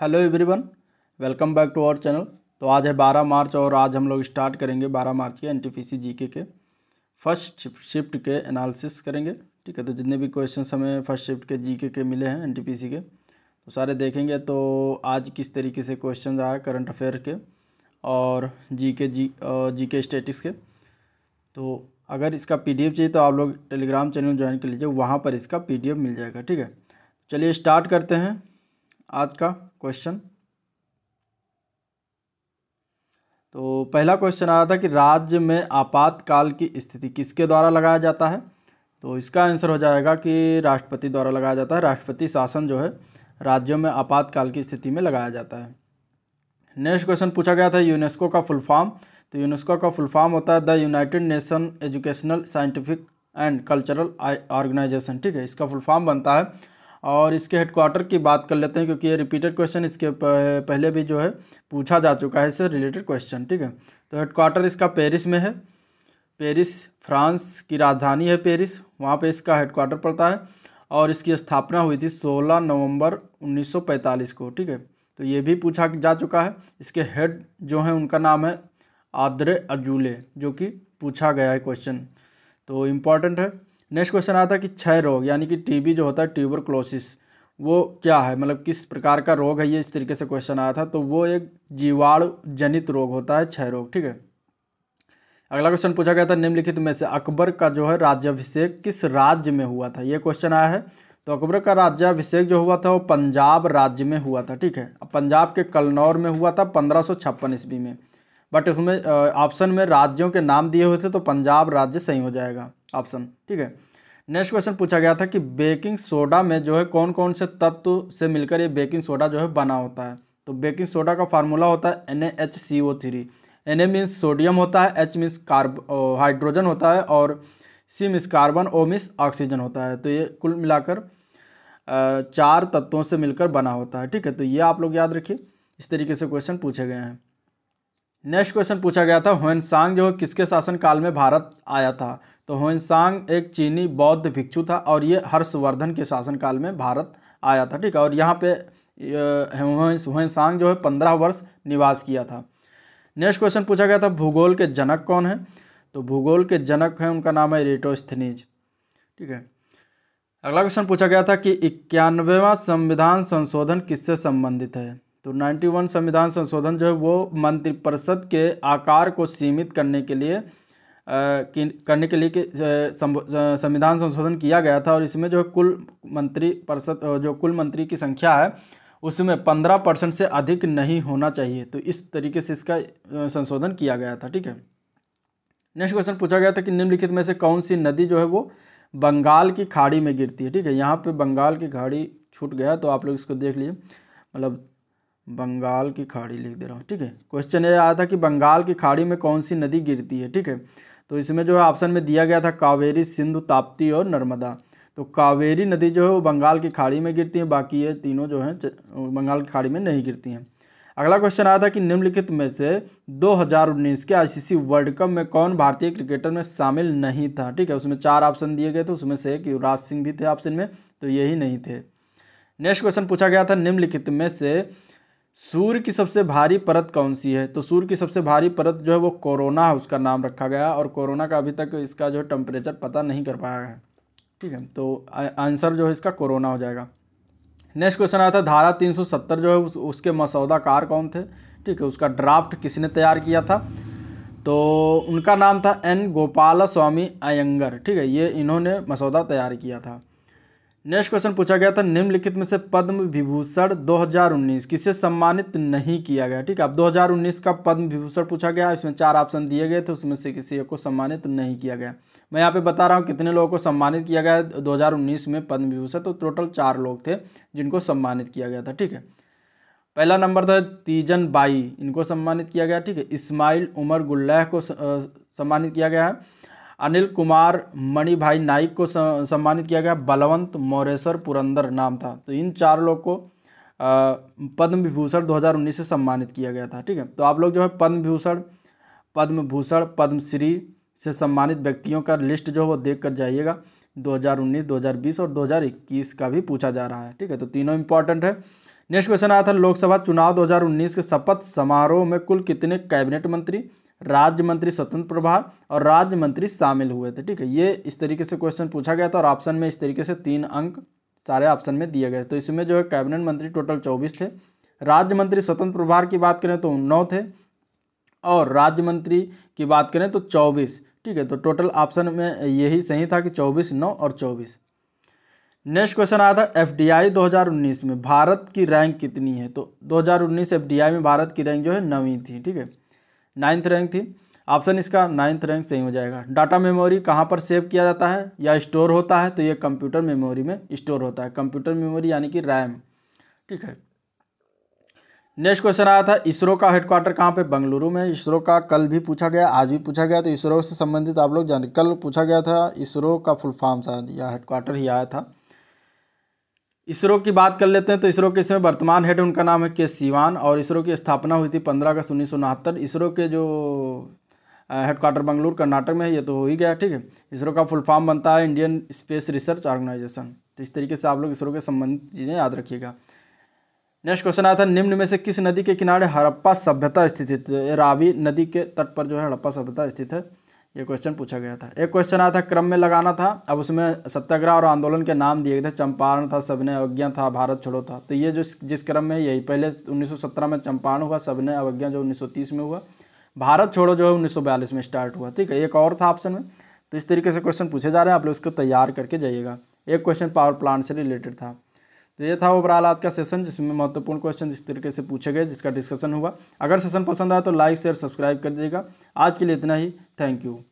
Hello everyone welcome back to our channel तो आज है 12 मार्च और आज हम लोग स्टार्ट करेंगे 12 मार्च के एनटीपीसी जीके के फर्स्ट शिफ्ट के एनालिसिस करेंगे ठीक है तो जितने भी क्वेश्चन हमें फर्स्ट शिफ्ट के जीके के मिले हैं एनटीपीसी के तो सारे देखेंगे तो आज किस तरीके से क्वेश्चन आया करंट अफेयर के और जी के जी जी के स्टेटिक्स के तो अगर इसका पी चाहिए तो आप लोग टेलीग्राम चैनल ज्वाइन कर लीजिए वहाँ पर इसका पी मिल जाएगा ठीक है चलिए स्टार्ट करते हैं आज का क्वेश्चन तो पहला क्वेश्चन आया था कि राज्य में आपातकाल की स्थिति किसके द्वारा लगाया जाता है तो इसका आंसर हो जाएगा कि राष्ट्रपति द्वारा लगाया जाता है राष्ट्रपति शासन जो है राज्यों में आपातकाल की स्थिति में लगाया जाता है नेक्स्ट क्वेश्चन पूछा गया था यूनेस्को का फुल फॉर्म तो यूनेस्को का फुल फॉर्म होता है the united nation educational scientific and cultural organisation ठीक है इसका फुल फॉर्म बनता है और इसके हेडक्वार्टर की बात कर लेते हैं क्योंकि ये रिपीटेड क्वेश्चन इसके पहले भी जो है पूछा जा चुका है इससे रिलेटेड क्वेश्चन ठीक है तो हेडक्वार्टर इसका पेरिस में है पेरिस फ्रांस की राजधानी है पेरिस वहाँ पे इसका हेडक्वार्टर पड़ता है और इसकी स्थापना हुई थी 16 नवंबर 1945 को ठीक है तो ये भी पूछा जा चुका है इसके हेड जो हैं उनका नाम है आद्रे अजूले जो कि पूछा गया है क्वेश्चन तो इम्पॉर्टेंट है नेक्स्ट क्वेश्चन आता है कि क्षय रोग यानी कि टीबी जो होता है ट्यूबर वो क्या है मतलब किस प्रकार का रोग है ये इस तरीके से क्वेश्चन आया था तो वो एक जीवाणु जनित रोग होता है क्षय रोग ठीक है अगला क्वेश्चन पूछा गया था निम्नलिखित में से अकबर का जो है राज्याभिषेक किस राज्य में हुआ था ये क्वेश्चन आया है तो अकबर का राज्याभिषेक जो हुआ था वो पंजाब राज्य में हुआ था ठीक है पंजाब के कलनौर में हुआ था पंद्रह ईस्वी में बट उसमें ऑप्शन में राज्यों के नाम दिए हुए थे तो पंजाब राज्य सही हो जाएगा ऑप्शन ठीक है नेक्स्ट क्वेश्चन पूछा गया था कि बेकिंग सोडा में जो है कौन कौन से तत्व से मिलकर ये बेकिंग सोडा जो है बना होता है तो बेकिंग सोडा का फार्मूला होता है N H C O three N A means sodium होता है एच मीन्स कार्ब हाइड्रोजन होता है और C means carbon O means oxygen होता है तो ये कुल मिलाकर uh, चार तत्वों से मिलकर बना होता है ठीक है तो ये आप लोग याद रखिए इस तरीके से क्वेश्चन पूछे गए हैं नेक्स्ट क्वेश्चन पूछा गया था होनसांग जो किसके शासनकाल में भारत आया था तो होनसांग एक चीनी बौद्ध भिक्षु था और ये हर्षवर्धन के शासनकाल में भारत आया था ठीक है और यहाँ पे होनसांग जो है पंद्रह वर्ष निवास किया था नेक्स्ट क्वेश्चन पूछा गया था भूगोल के जनक कौन है तो भूगोल के जनक हैं उनका नाम है रेटोस्थनीज ठीक है अगला क्वेश्चन पूछा गया था कि इक्यानवेवा संविधान संशोधन किससे संबंधित है तो 91 संविधान संशोधन जो है वो मंत्रिपरिषद के आकार को सीमित करने के लिए करने के लिए संविधान संशोधन किया गया था और इसमें जो कुल मंत्री परिषद जो कुल मंत्री की संख्या है उसमें पंद्रह परसेंट से अधिक नहीं होना चाहिए तो इस तरीके से इसका संशोधन किया गया था ठीक है नेक्स्ट क्वेश्चन पूछा गया था कि निम्नलिखित में से कौन सी नदी जो है वो बंगाल की खाड़ी में गिरती है ठीक है यहाँ पर बंगाल की खाड़ी छूट गया तो आप लोग इसको देख लीजिए मतलब बंगाल की खाड़ी लिख दे रहा हूँ ठीक है क्वेश्चन ये आया था कि बंगाल की खाड़ी में कौन सी नदी गिरती है ठीक है तो इसमें जो है ऑप्शन में दिया गया था कावेरी सिंधु ताप्ती और नर्मदा तो कावेरी नदी जो है वो बंगाल की खाड़ी में गिरती है बाकी ये तीनों जो हैं बंगाल की खाड़ी में नहीं गिरती हैं अगला क्वेश्चन आया था कि निम्नलिखित में से 2019 के आईसीसी वर्ल्ड कप में कौन भारतीय क्रिकेटर में शामिल नहीं था ठीक है उसमें चार ऑप्शन दिए गए थे उसमें से एक युवराज सिंह भी थे ऑप्शन में तो यही नहीं थे नेक्स्ट क्वेश्चन पूछा गया था निम्नलिखित में से सूर्य की सबसे भारी परत कौन सी है तो सूर्य की सबसे भारी परत जो है वो कोरोना है उसका नाम रखा गया और कोरोना का अभी तक इसका जो है टेम्परेचर पता नहीं कर पाया है ठीक है तो आंसर जो है इसका कोरोना हो जाएगा नेक्स्ट क्वेश्चन आया था धारा 370 जो है उस, उसके मसौदाकार कौन थे ठीक है उसका ड्राफ्ट किसने तैयार किया था तो उनका नाम था एन गोपाल स्वामी अयंगर ठीक है ये इन्होंने मसौदा तैयार किया था नेक्स्ट क्वेश्चन पूछा गया था निम्नलिखित में से पद्म विभूषण 2019 किसे सम्मानित नहीं किया गया ठीक है अब 2019 का पद्म विभूषण पूछा गया इसमें चार ऑप्शन दिए गए थे उसमें से किसी एक को सम्मानित नहीं किया गया मैं यहाँ पे बता रहा हूँ कितने लोगों को सम्मानित किया गया 2019 में पद्म विभूषण तो टोटल चार लोग थे जिनको सम्मानित किया गया था ठीक है पहला नंबर था तीजन बाई इनको सम्मानित किया गया ठीक है इस्माइल उमर गुल्लाह को सम्मानित किया गया है अनिल कुमार मणि भाई नाइक को सम्मानित किया गया बलवंत मोरेश्वर पुरंदर नाम था तो इन चार लोग को पद्म विभूषण 2019 से सम्मानित किया गया था ठीक है तो आप लोग जो है पद्म विभूषण पद्म भूषण पद्मश्री से सम्मानित व्यक्तियों का लिस्ट जो है वो देख कर जाइएगा 2019, 2020 और 2021 का भी पूछा जा रहा है ठीक है तो तीनों इंपॉर्टेंट है नेक्स्ट क्वेश्चन आया था लोकसभा चुनाव 2019 के शपथ समारोह में कुल कितने कैबिनेट मंत्री राज्य मंत्री स्वतंत्र प्रभार और राज्य मंत्री शामिल हुए थे ठीक है ये इस तरीके से क्वेश्चन पूछा गया था और ऑप्शन में इस तरीके से तीन अंक सारे ऑप्शन में दिए गए तो इसमें जो है कैबिनेट मंत्री टोटल चौबीस थे राज्य मंत्री स्वतंत्र प्रभार की बात करें तो नौ थे और राज्य मंत्री की बात करें तो चौबीस ठीक है तो टोटल ऑप्शन में यही सही था कि चौबीस नौ और चौबीस नेक्स्ट क्वेश्चन आया था एफ डी आई दो हज़ार उन्नीस में भारत की रैंक कितनी है तो दो हज़ार उन्नीस एफ डी आई में भारत की रैंक जो है नवी थी ठीक है नाइन्थ रैंक थी ऑप्शन इसका नाइन्थ रैंक सही हो जाएगा डाटा मेमोरी कहाँ पर सेव किया जाता है या स्टोर होता है तो ये कंप्यूटर मेमोरी में स्टोर होता है कंप्यूटर मेमोरी यानी कि रैम ठीक है नेक्स्ट क्वेश्चन आया था इसरो का हेडक्वार्टर कहाँ पे बंगलुरु में इसरो का कल भी पूछा गया आज भी पूछा गया तो इसरो से संबंधित आप लोग जान कल पूछा गया था इसरो का फुल फॉर्म शायद या हेडक्वार्टर ही आया था इसरो की बात कर लेते हैं तो इसरो के इसमें वर्तमान हेड उनका नाम है के सीवान और इसरो की स्थापना हुई थी पंद्रह अगस्त उन्नीस इसरो के जो हेडक्वार्टर बंगलुरु कर्नाटक में है ये तो हो ही गया ठीक है इसरो का फुल फॉर्म बनता है इंडियन स्पेस रिसर्च ऑर्गेनाइजेशन तो इस तरीके से आप लोग इसरो के संबंधित चीज़ें याद रखिएगा नेक्स्ट क्वेश्चन आया था निम्न में से किस नदी के किनारे हड़प्पा सभ्यता स्थित है तो रावी नदी के तट पर जो है हड़प्पा सभ्यता स्थित है ये क्वेश्चन पूछा गया था एक क्वेश्चन आया था क्रम में लगाना था अब उसमें सत्याग्रह और आंदोलन के नाम दिए गए थे चंपारण था सबने अवज्ञा था भारत छोड़ो था तो ये जो जिस क्रम में यही पहले 1917 में चंपारण हुआ सबने अवज्ञा जो 1930 में हुआ भारत छोड़ो जो है उन्नीस में स्टार्ट हुआ ठीक है एक और था ऑप्शन में तो इस तरीके से क्वेश्चन पूछे जा रहे हैं आप लोग उसको तैयार करके जाइएगा एक क्वेश्चन पावर प्लांट से रिलेटेड था तो ये था ओवरऑल आज का सेशन जिसमें महत्वपूर्ण क्वेश्चन जिस तरीके से पूछे गए जिसका डिस्कशन हुआ अगर सेशन पसंद आया तो लाइक शेयर सब्सक्राइब कर दीजिएगा आज के लिए इतना ही Thank you.